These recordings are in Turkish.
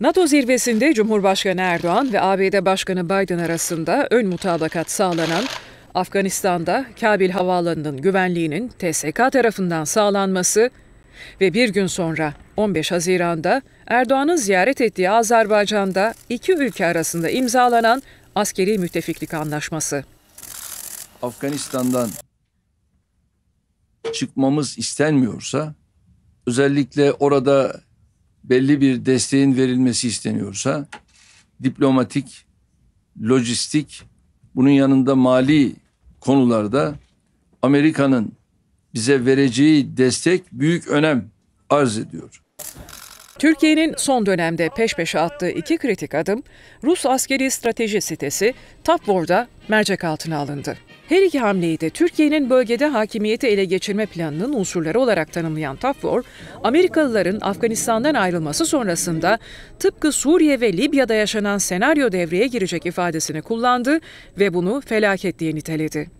NATO zirvesinde Cumhurbaşkanı Erdoğan ve ABD Başkanı Biden arasında ön mutabakat sağlanan Afganistan'da Kabil Havaalanı'nın güvenliğinin TSK tarafından sağlanması ve bir gün sonra 15 Haziran'da Erdoğan'ın ziyaret ettiği Azerbaycan'da iki ülke arasında imzalanan askeri müttefiklik anlaşması. Afganistan'dan çıkmamız istenmiyorsa özellikle orada belli bir desteğin verilmesi isteniyorsa diplomatik, lojistik, bunun yanında mali konularda Amerika'nın bize vereceği destek büyük önem arz ediyor. Türkiye'nin son dönemde peş peşe attığı iki kritik adım Rus askeri strateji sitesi TAPVOR'da mercek altına alındı. Her iki hamleyi de Türkiye'nin bölgede hakimiyeti ele geçirme planının unsurları olarak tanımlayan TAFVOR, Amerikalıların Afganistan'dan ayrılması sonrasında tıpkı Suriye ve Libya'da yaşanan senaryo devreye girecek ifadesini kullandı ve bunu felaket diye niteledi.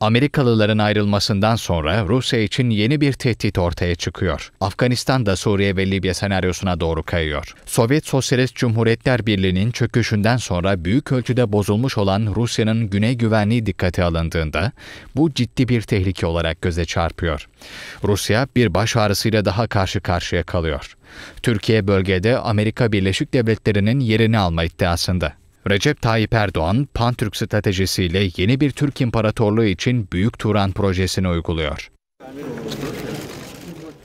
Amerikalıların ayrılmasından sonra Rusya için yeni bir tehdit ortaya çıkıyor. Afganistan da Suriye ve Libya senaryosuna doğru kayıyor. Sovyet Sosyalist Cumhuriyetler Birliği'nin çöküşünden sonra büyük ölçüde bozulmuş olan Rusya'nın güney güvenliği dikkate alındığında bu ciddi bir tehlike olarak göze çarpıyor. Rusya bir baş ağrısıyla daha karşı karşıya kalıyor. Türkiye bölgede Amerika Birleşik Devletleri'nin yerini alma iddiasında. Recep Tayyip Erdoğan, Pantürk stratejisiyle yeni bir Türk imparatorluğu için Büyük Turan projesini uyguluyor.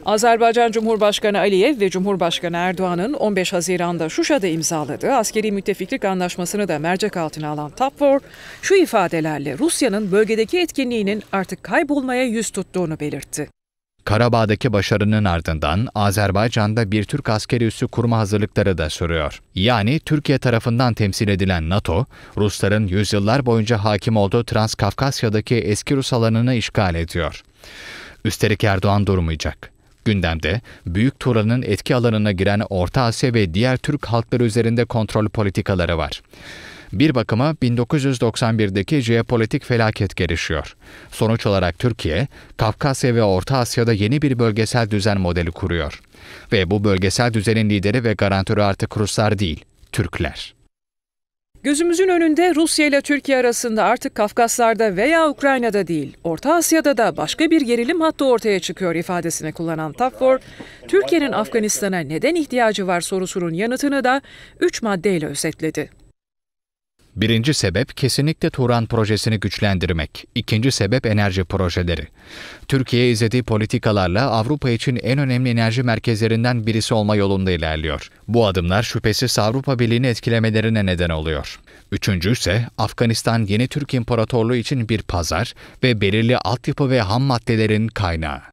Azerbaycan Cumhurbaşkanı Aliyev ve Cumhurbaşkanı Erdoğan'ın 15 Haziran'da Şuşa'da imzaladığı askeri müttefiklik anlaşmasını da mercek altına alan TAPVOR, şu ifadelerle Rusya'nın bölgedeki etkinliğinin artık kaybolmaya yüz tuttuğunu belirtti. Karabağ'daki başarının ardından Azerbaycan'da bir Türk askeri üssü kurma hazırlıkları da sürüyor. Yani Türkiye tarafından temsil edilen NATO, Rusların yüzyıllar boyunca hakim olduğu Transkafkasya'daki eski Rus alanını işgal ediyor. Üstelik Erdoğan durmayacak. Gündemde Büyük Turan'ın etki alanına giren Orta Asya ve diğer Türk halkları üzerinde kontrol politikaları var. Bir bakıma 1991'deki jeopolitik felaket gelişiyor. Sonuç olarak Türkiye, Kafkasya ve Orta Asya'da yeni bir bölgesel düzen modeli kuruyor. Ve bu bölgesel düzenin lideri ve garantörü artık Ruslar değil, Türkler. Gözümüzün önünde Rusya ile Türkiye arasında artık Kafkaslar'da veya Ukrayna'da değil, Orta Asya'da da başka bir gerilim hattı ortaya çıkıyor ifadesini kullanan Tapfor, Türkiye'nin Afganistan'a neden ihtiyacı var sorusunun yanıtını da 3 maddeyle özetledi. Birinci sebep kesinlikle Turan projesini güçlendirmek. İkinci sebep enerji projeleri. Türkiye izlediği politikalarla Avrupa için en önemli enerji merkezlerinden birisi olma yolunda ilerliyor. Bu adımlar şüphesiz Avrupa Birliği'ni etkilemelerine neden oluyor. Üçüncü ise Afganistan yeni Türk İmparatorluğu için bir pazar ve belirli altyapı ve ham maddelerin kaynağı.